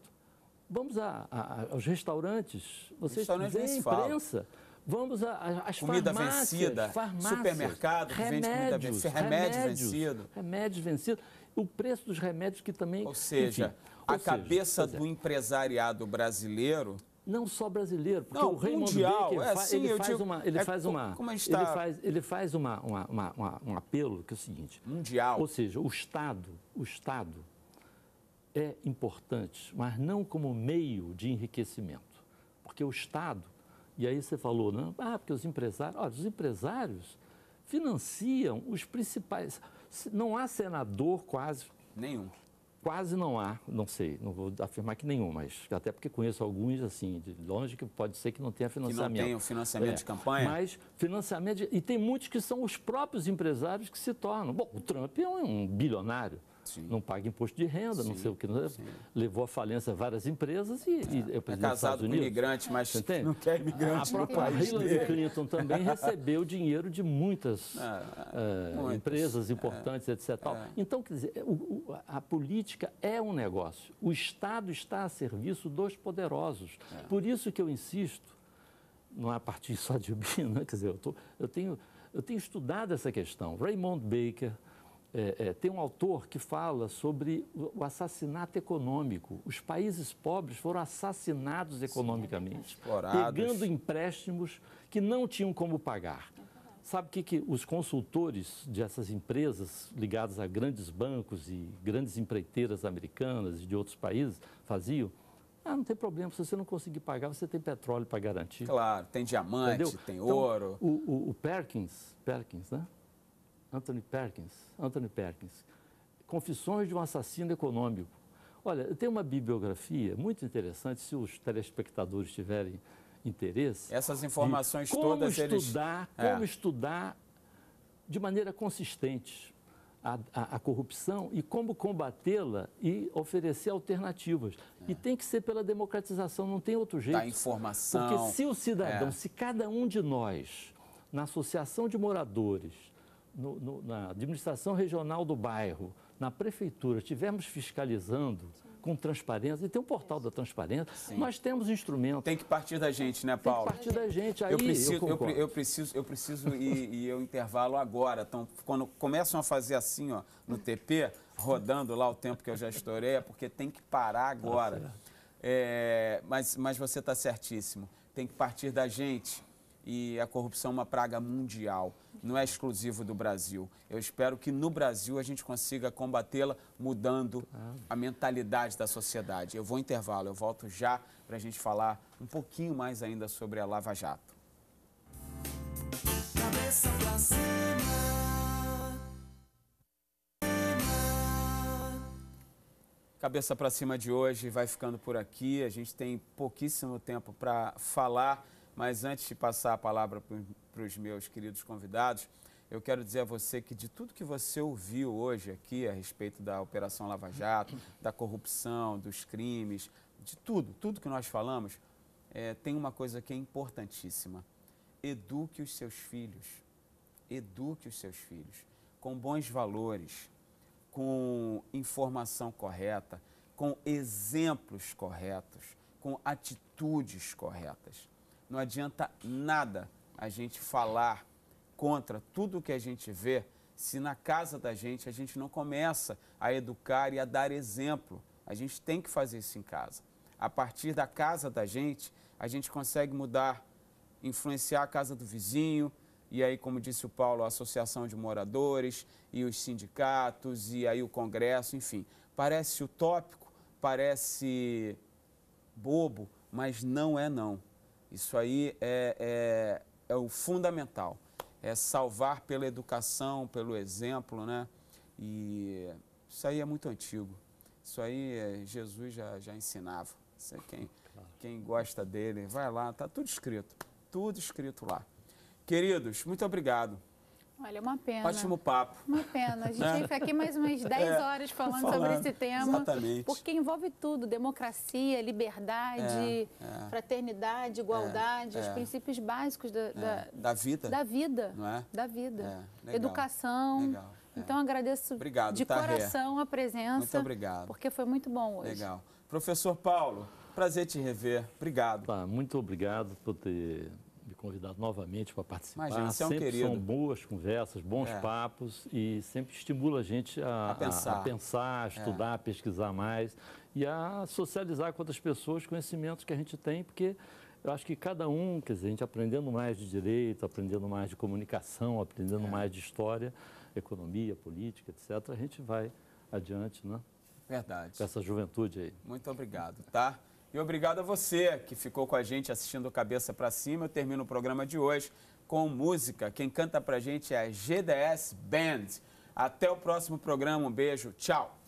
Vamos a, a, aos restaurantes, vocês Restaurante têm imprensa. Vamos às comida farmácias, vencida, farmácias, supermercado remédios, vende comida vencida, remédio remédios, vencido. Remédios vencidos. O preço dos remédios que também... Ou seja, enfim, a ou cabeça seja, é. do é. empresariado brasileiro não só brasileiro, porque não, o Raymond mundial, Baker, é, sim, ele faz digo, uma, ele é, faz uma, como está... ele tá. faz, ele faz uma, uma, uma, um apelo que é o seguinte, mundial, ou seja, o Estado, o Estado é importante, mas não como meio de enriquecimento, porque o Estado, e aí você falou, não, né? ah, porque os empresários, olha, os empresários financiam os principais, não há senador quase... Nenhum. Quase não há, não sei, não vou afirmar que nenhum, mas até porque conheço alguns, assim, de longe, que pode ser que não tenha financiamento. Que não tenha financiamento é, de campanha. Mas financiamento, de, e tem muitos que são os próprios empresários que se tornam. Bom, o Trump é um bilionário, Sim. não paga imposto de renda, Sim. não sei o que. Levou à falência várias empresas e, é. e é casado com imigrante, mas Entende? não quer imigrante. A Hillary dele. Clinton também recebeu dinheiro de muitas, ah, ah, eh, é, empresas importantes, etc. É. Então, quer dizer, o, a política é um negócio. O Estado está a serviço dos poderosos. É. Por isso que eu insisto, não é a partir só de Ubina, né? quer dizer, eu, tô, eu, tenho, eu tenho estudado essa questão. Raymond Baker, é, é, tem um autor que fala sobre o assassinato econômico. Os países pobres foram assassinados é economicamente, Explorados. pegando empréstimos que não tinham como pagar. Sabe o que, que os consultores dessas empresas ligadas a grandes bancos e grandes empreiteiras americanas e de outros países faziam? Ah, não tem problema, se você não conseguir pagar, você tem petróleo para garantir. Claro, tem diamante, Entendeu? tem então, ouro. O, o, o Perkins, Perkins, né? Anthony Perkins, Anthony Perkins, Confissões de um Assassino Econômico. Olha, tem uma bibliografia muito interessante, se os telespectadores tiverem interesse. Essas informações como todas estudar, eles... Como é. estudar de maneira consistente a, a, a corrupção e como combatê-la e oferecer alternativas. É. E tem que ser pela democratização, não tem outro jeito. Da informação. Porque se o cidadão, é. se cada um de nós, na associação de moradores, no, no, na administração regional do bairro, na prefeitura, estivermos fiscalizando Sim. com transparência, e tem um portal da transparência, Sim. nós temos instrumentos. Tem que partir da gente, né, Paulo? Tem que partir da gente, aí eu preciso, eu, eu, eu preciso, eu preciso ir, ir ao intervalo agora. Então, quando começam a fazer assim, ó, no TP, rodando lá o tempo que eu já estourei, é porque tem que parar agora. Tá é, mas, mas você está certíssimo. Tem que partir da gente e a corrupção é uma praga mundial, não é exclusivo do Brasil. Eu espero que no Brasil a gente consiga combatê-la mudando a mentalidade da sociedade. Eu vou intervalo, eu volto já para a gente falar um pouquinho mais ainda sobre a Lava Jato. Cabeça pra cima. Cabeça para cima de hoje vai ficando por aqui. A gente tem pouquíssimo tempo para falar mas antes de passar a palavra para os meus queridos convidados, eu quero dizer a você que de tudo que você ouviu hoje aqui a respeito da Operação Lava Jato, da corrupção, dos crimes, de tudo, tudo que nós falamos, é, tem uma coisa que é importantíssima. Eduque os seus filhos. Eduque os seus filhos com bons valores, com informação correta, com exemplos corretos, com atitudes corretas não adianta nada a gente falar contra tudo o que a gente vê se na casa da gente a gente não começa a educar e a dar exemplo. A gente tem que fazer isso em casa. A partir da casa da gente, a gente consegue mudar, influenciar a casa do vizinho, e aí, como disse o Paulo, a Associação de Moradores e os sindicatos e aí o Congresso, enfim. Parece utópico, parece bobo, mas não é não. Isso aí é, é, é o fundamental. É salvar pela educação, pelo exemplo, né? E isso aí é muito antigo. Isso aí é, Jesus já, já ensinava. Isso é quem, quem gosta dele, vai lá, tá tudo escrito. Tudo escrito lá. Queridos, muito obrigado. Olha, é uma pena. Ótimo papo. Uma pena. A gente é. fica aqui mais umas 10 é, horas falando, falando, sobre esse tema. Exatamente. Porque envolve tudo: democracia, liberdade, é, é. fraternidade, igualdade, é, os princípios básicos da, da, da, vida. Da vida. Não é? Da vida. Legal. Educação. Legal. Então agradeço obrigado, de tá, coração a presença. Muito obrigado. Porque foi muito bom hoje. Legal. Professor Paulo, prazer te rever. Obrigado. Tá, muito obrigado por ter convidado novamente para participar. Imagina, você é um sempre querido. são boas conversas, bons é. papos e sempre estimula a gente a, a pensar, a, a pensar, a estudar, é. a pesquisar mais e a socializar com outras pessoas conhecimentos que a gente tem, porque eu acho que cada um, quer dizer, a gente aprendendo mais de direito, aprendendo mais de comunicação, aprendendo é. mais de história, economia, política, etc., a gente vai adiante, né? Verdade. Com essa juventude aí. Muito obrigado, tá? E obrigado a você que ficou com a gente assistindo Cabeça para Cima. Eu termino o programa de hoje com música. Quem canta pra gente é a GDS Band. Até o próximo programa. Um beijo. Tchau.